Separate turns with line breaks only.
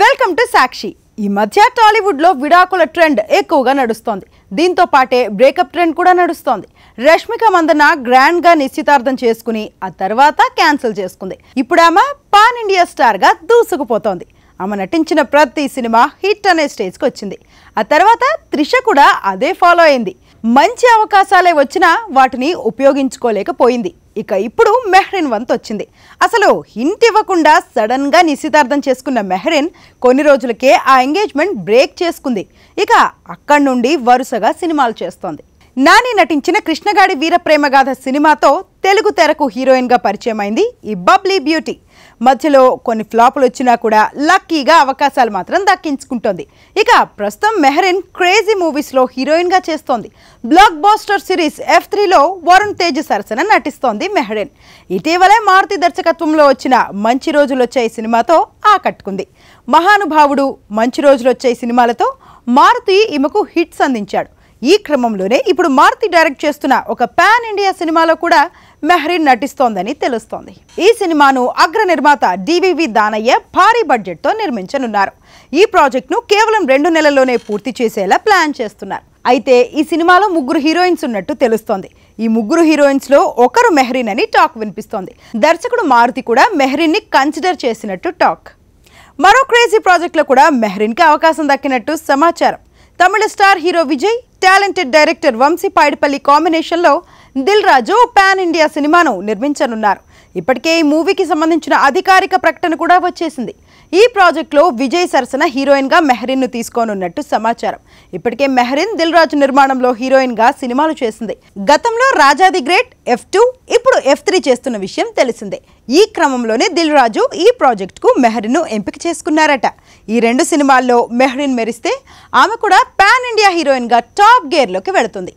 welcome to సాక్షి ఈ మధ్య టాలీవుడ్లో విడాకుల ట్రెండ్ ఎక్కువగా నడుస్తోంది దీంతో పాటే బ్రేకప్ ట్రెండ్ కూడా నడుస్తోంది రష్మిక మందన గ్రాండ్గా నిశ్చితార్థం చేసుకుని ఆ తర్వాత క్యాన్సిల్ చేసుకుంది ఇప్పుడేమో పాన్ ఇండియా స్టార్గా దూసుకుపోతోంది ఆమె నటించిన ప్రతి సినిమా హిట్ అనే స్టేజ్కి వచ్చింది ఆ తర్వాత త్రిష కూడా అదే ఫాలో అయింది మంచి అవకాశాలే వచ్చినా వాటిని ఉపయోగించుకోలేకపోయింది ఇక ఇప్పుడు మెహ్రీన్ వంతు వచ్చింది అసలు హింట్ ఇవ్వకుండా సడన్గా నిశ్చితార్థం చేసుకున్న మెహ్రిన్ కొన్ని రోజులకే ఆ ఎంగేజ్మెంట్ బ్రేక్ చేసుకుంది ఇక అక్కడి నుండి వరుసగా సినిమాలు చేస్తోంది నాని నటించిన కృష్ణగాడి వీరప్రేమగాథ సినిమాతో తెలుగు తెరకు హీరోయిన్గా పరిచయమైంది ఈ బబ్లీ బ్యూటీ మధ్యలో కొన్ని ఫ్లాపులు వచ్చినా కూడా లక్కీగా అవకాశాలు మాత్రం దక్కించుకుంటోంది ఇక ప్రస్తుతం మెహరిన్ క్రేజీ మూవీస్లో హీరోయిన్గా చేస్తోంది బ్లాక్ బాస్టర్ సిరీస్ ఎఫ్ త్రీలో వరుణ్ తేజ్ సరసన నటిస్తోంది మెహరిన్ ఇటీవలే మారుతి దర్శకత్వంలో వచ్చిన మంచి రోజులు వచ్చే సినిమాతో ఆకట్టుకుంది మహానుభావుడు మంచి రోజులు వచ్చే సినిమాలతో మారుతి ఈమెకు హిట్స్ అందించాడు ఈ క్రమంలోనే ఇప్పుడు మారుతి డైరెక్ట్ చేస్తున్న ఒక పాన్ ఇండియా సినిమాలో కూడా మెహ్రీన్ నటిస్తోందని తెలుస్తోంది ఈ సినిమాను అగ్ర నిర్మాత డివివి దానయ్య భారీ బడ్జెట్తో నిర్మించనున్నారు ఈ ప్రాజెక్ట్ను కేవలం రెండు నెలల్లోనే పూర్తి చేసేలా ప్లాన్ చేస్తున్నారు అయితే ఈ సినిమాలో ముగ్గురు హీరోయిన్స్ ఉన్నట్టు తెలుస్తోంది ఈ ముగ్గురు హీరోయిన్స్లో ఒకరు మెహరీన్ అని టాక్ వినిపిస్తోంది దర్శకుడు మారుతి కూడా ని కన్సిడర్ చేసినట్టు టాక్ మరో క్రేజీ ప్రాజెక్ట్లో కూడా మెహ్రీన్కి అవకాశం దక్కినట్టు సమాచారం Tamil star hero Vijay talented director Vamshi Paidipally కాంబినేషన్లో దిల్ రాజు ప్యాన్ ఇండియా సినిమాను నిర్మించనున్నారు ఇప్పటికే ఈ మూవీకి సంబంధించిన అధికారిక ప్రకటన కూడా వచ్చేసింది ఈ ప్రాజెక్ట్లో విజయ్ సరసన హీరోయిన్గా మెహరిన్ను తీసుకోనున్నట్టు సమాచారం ఇప్పటికే మెహరిన్ దిల్ రాజు నిర్మాణంలో హీరోయిన్గా సినిమాలు చేసింది గతంలో Raja the great F two ఇప్పుడు ఎఫ్ త్రీ చేస్తున్న విషయం తెలిసిందే ఈ క్రమంలోనే దిల్ రాజు ఈ ప్రాజెక్ట్కు మెహరిన్ను ఎంపిక చేసుకున్నారట ఈ రెండు సినిమాల్లో మెహరిన్ మెరిస్తే ఆమె కూడా పాన్ ఇండియా హీరోయిన్గా టాప్ గేర్లోకి వెళుతుంది